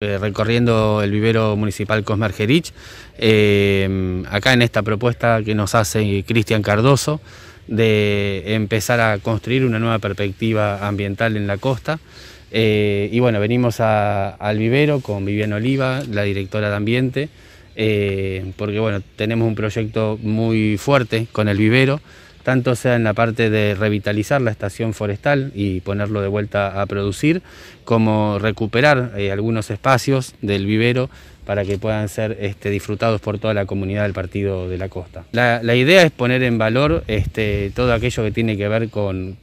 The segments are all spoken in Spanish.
Eh, recorriendo el vivero municipal Cosmergerich, eh, acá en esta propuesta que nos hace Cristian Cardoso de empezar a construir una nueva perspectiva ambiental en la costa. Eh, y bueno, venimos al vivero con Viviana Oliva, la directora de Ambiente, eh, porque bueno, tenemos un proyecto muy fuerte con el vivero tanto sea en la parte de revitalizar la estación forestal y ponerlo de vuelta a producir, como recuperar eh, algunos espacios del vivero para que puedan ser este, disfrutados por toda la comunidad del Partido de la Costa. La, idea es poner en valor este, todo aquello que tiene que ver con,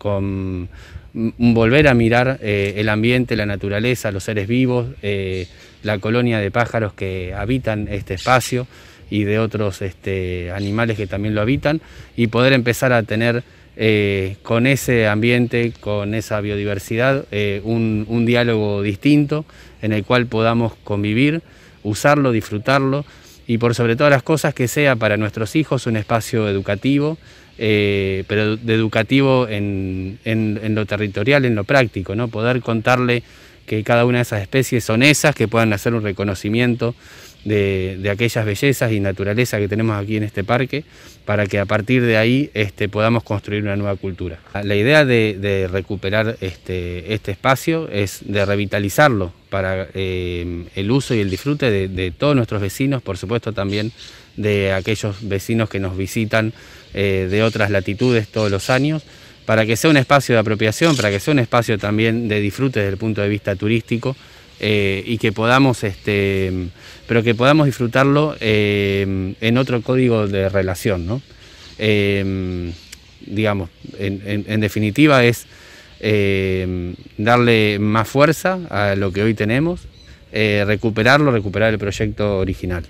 volver a mirar eh, el ambiente, la naturaleza, los seres vivos, eh, la colonia de pájaros que habitan este espacio y de otros este, animales que también lo habitan y poder empezar a tener eh, con ese ambiente, con esa biodiversidad, eh, un, diálogo distinto en el cual podamos convivir, usarlo, disfrutarlo y por sobre todas las cosas que sea para nuestros hijos un espacio educativo, eh, pero de educativo en, en, lo territorial, en lo práctico, ¿no? poder contarle que cada una de esas especies son esas, que puedan hacer un reconocimiento de, aquellas bellezas y naturaleza que tenemos aquí en este parque, para que a partir de ahí este, podamos construir una nueva cultura. La idea de, recuperar este, este, espacio es de revitalizarlo para eh, el uso y el disfrute de, todos nuestros vecinos, por supuesto también de aquellos vecinos que nos visitan eh, de otras latitudes todos los años para que sea un espacio de apropiación, para que sea un espacio también de disfrute desde el punto de vista turístico eh, y que podamos, este, pero que podamos disfrutarlo eh, en otro código de relación, ¿no? Eh, digamos, en, definitiva es darle más fuerza a lo que hoy tenemos, recuperarlo, recuperar el proyecto original.